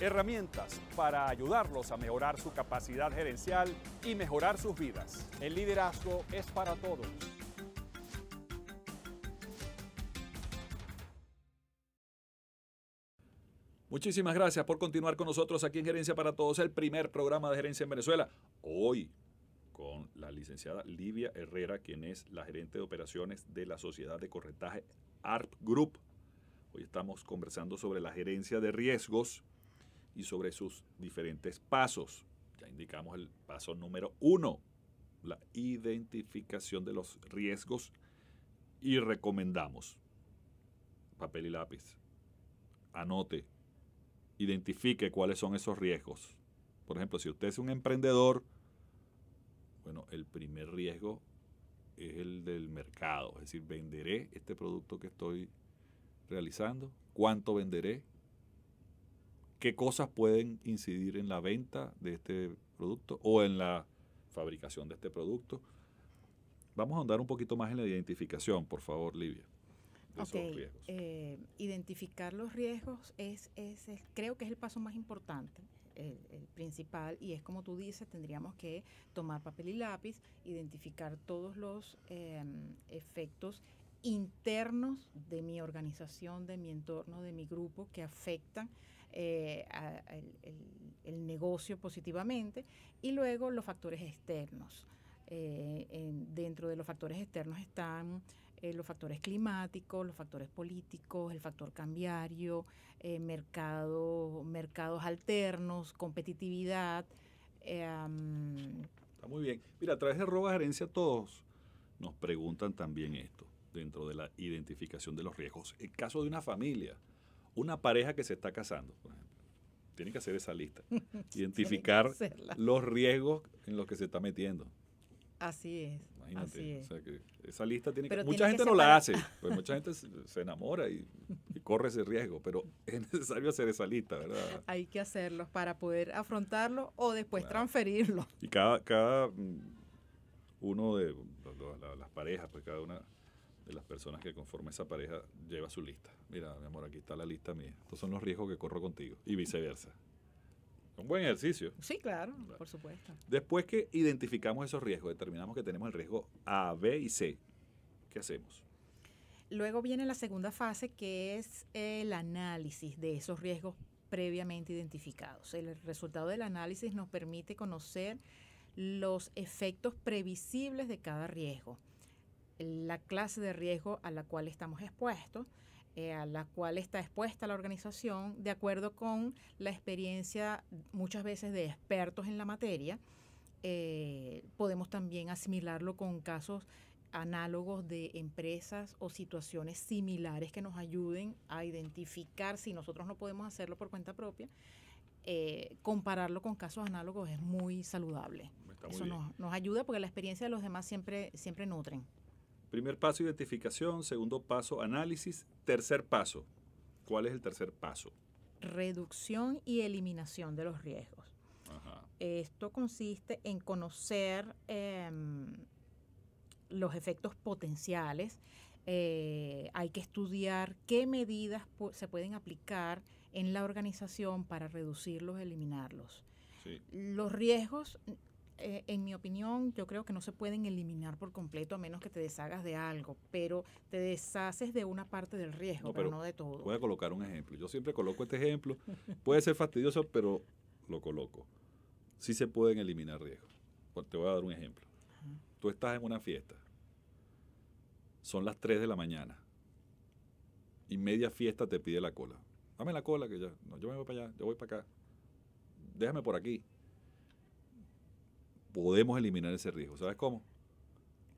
herramientas para ayudarlos a mejorar su capacidad gerencial y mejorar sus vidas. El liderazgo es para todos. Muchísimas gracias por continuar con nosotros aquí en Gerencia para Todos, el primer programa de gerencia en Venezuela. Hoy con la licenciada Livia Herrera, quien es la gerente de operaciones de la Sociedad de Corretaje ARP Group. Hoy estamos conversando sobre la gerencia de riesgos y sobre sus diferentes pasos. Ya indicamos el paso número uno, la identificación de los riesgos y recomendamos papel y lápiz. Anote, identifique cuáles son esos riesgos. Por ejemplo, si usted es un emprendedor, bueno, el primer riesgo es el del mercado, es decir, venderé este producto que estoy realizando, cuánto venderé, qué cosas pueden incidir en la venta de este producto o en la fabricación de este producto. Vamos a andar un poquito más en la identificación, por favor, Livia. okay. Eh, identificar los riesgos es, es, creo que es el paso más importante. El, principal y es como tú dices, tendríamos que tomar papel y lápiz, identificar todos los em, efectos internos de mi organización, de mi entorno, de mi grupo, que afectan eh, el, negocio positivamente, y luego los factores externos. Eh, dentro de los factores externos están eh, los factores climáticos, los factores políticos, el factor cambiario, mercados alternos, competitividad. Em, Está muy bien. Mira, a través de Roba gerencia todos nos preguntan también esto dentro de la identificación de los riesgos. El caso de una familia, una pareja que se está casando, por ejemplo, tiene que hacer esa lista, identificar los riesgos en los que se está metiendo. Así es. Imagínate, esa lista tiene que... mucha gente no la hace, pues mucha gente se enamora y, corre ese riesgo, pero es necesario hacer esa lista, ¿verdad? Hay que hacerlo para poder afrontarlo o después transferirlo. Y cada, cada mm, uno de las parejas, pues cada una de las personas que conforman esa pareja lleva su lista. Mira, mi amor, aquí está la lista mía. Estos son los riesgos que corro contigo y viceversa. Un buen ejercicio. Sí, claro, por supuesto. Después que identificamos esos riesgos, determinamos que tenemos el riesgo A, B y C, ¿qué hacemos? Luego viene la segunda fase que es el análisis de esos riesgos previamente identificados. El resultado del análisis nos permite conocer los efectos previsibles de cada riesgo la clase de riesgo a la cual estamos expuestos, eh, a la cual está expuesta la organización, de acuerdo con la experiencia muchas veces de expertos en la materia. Eh, podemos también asimilarlo con casos análogos de empresas o situaciones similares que nos ayuden a identificar si nosotros no podemos hacerlo por cuenta propia. Eh, compararlo con casos análogos es muy saludable. Eso nos, nos, ayuda porque la experiencia de los demás siempre, siempre nutren. Primer paso, identificación. Segundo paso, análisis. Tercer paso. ¿Cuál es el tercer paso? Reducción y eliminación de los riesgos. Esto consiste en conocer em, los efectos potenciales. Eh, hay que estudiar qué medidas se pueden aplicar en la organización para reducirlos, eliminarlos. Los riesgos eh, en mi opinión, yo creo que no se pueden eliminar por completo a menos que te deshagas de algo, pero te deshaces de una parte del riesgo, pero, no de todo. Voy a colocar un ejemplo. Yo siempre coloco este ejemplo. Puede ser fastidioso, pero lo coloco. Sí se pueden eliminar riesgos. Te voy a dar un ejemplo. Tú estás en una fiesta. Son las 3 de la mañana. Y media fiesta te pide la cola. Dame la cola que ya. yo me voy para allá, yo voy para acá. Déjame por aquí podemos eliminar ese riesgo. ¿Sabes cómo?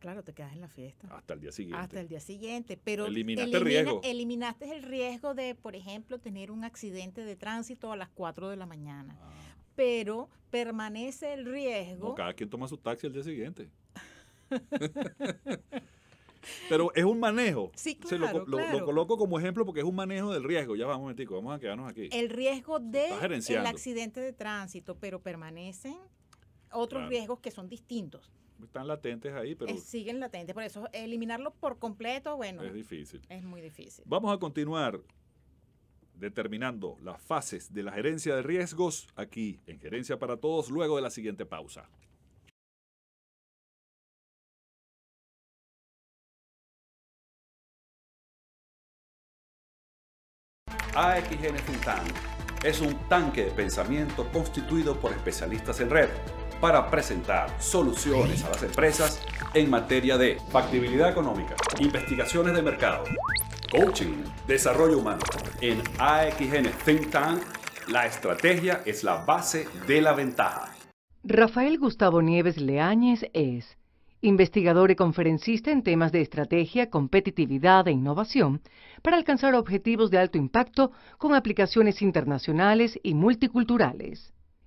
Claro, te quedas en la fiesta. Hasta el día siguiente. Hasta el día siguiente, pero eliminaste, el, riesgo. eliminaste el riesgo de, por ejemplo, tener un accidente de tránsito a las 4 de la mañana. Ah. Pero permanece el riesgo. cada quien toma su taxi el día siguiente. pero es un manejo. Sí, claro, lo, coloco como ejemplo porque es un manejo del riesgo. Ya vamos, momentico, vamos a quedarnos aquí. El riesgo de el accidente de tránsito, pero permanecen otros riesgos que son distintos. Están latentes ahí, pero... siguen latentes, por eso eliminarlo por completo, bueno... Es difícil. Es muy difícil. Vamos a continuar determinando las fases de la gerencia de riesgos aquí en Gerencia para Todos luego de la siguiente pausa. AXN Funtan es un tanque de pensamiento constituido por especialistas en red para presentar soluciones a las empresas en materia de factibilidad económica, investigaciones de mercado, coaching, desarrollo humano. En AXN Think Tank, la estrategia es la base de la ventaja. Rafael Gustavo Nieves Leáñez es investigador y conferencista en temas de estrategia, competitividad e innovación para alcanzar objetivos de alto impacto con aplicaciones internacionales y multiculturales.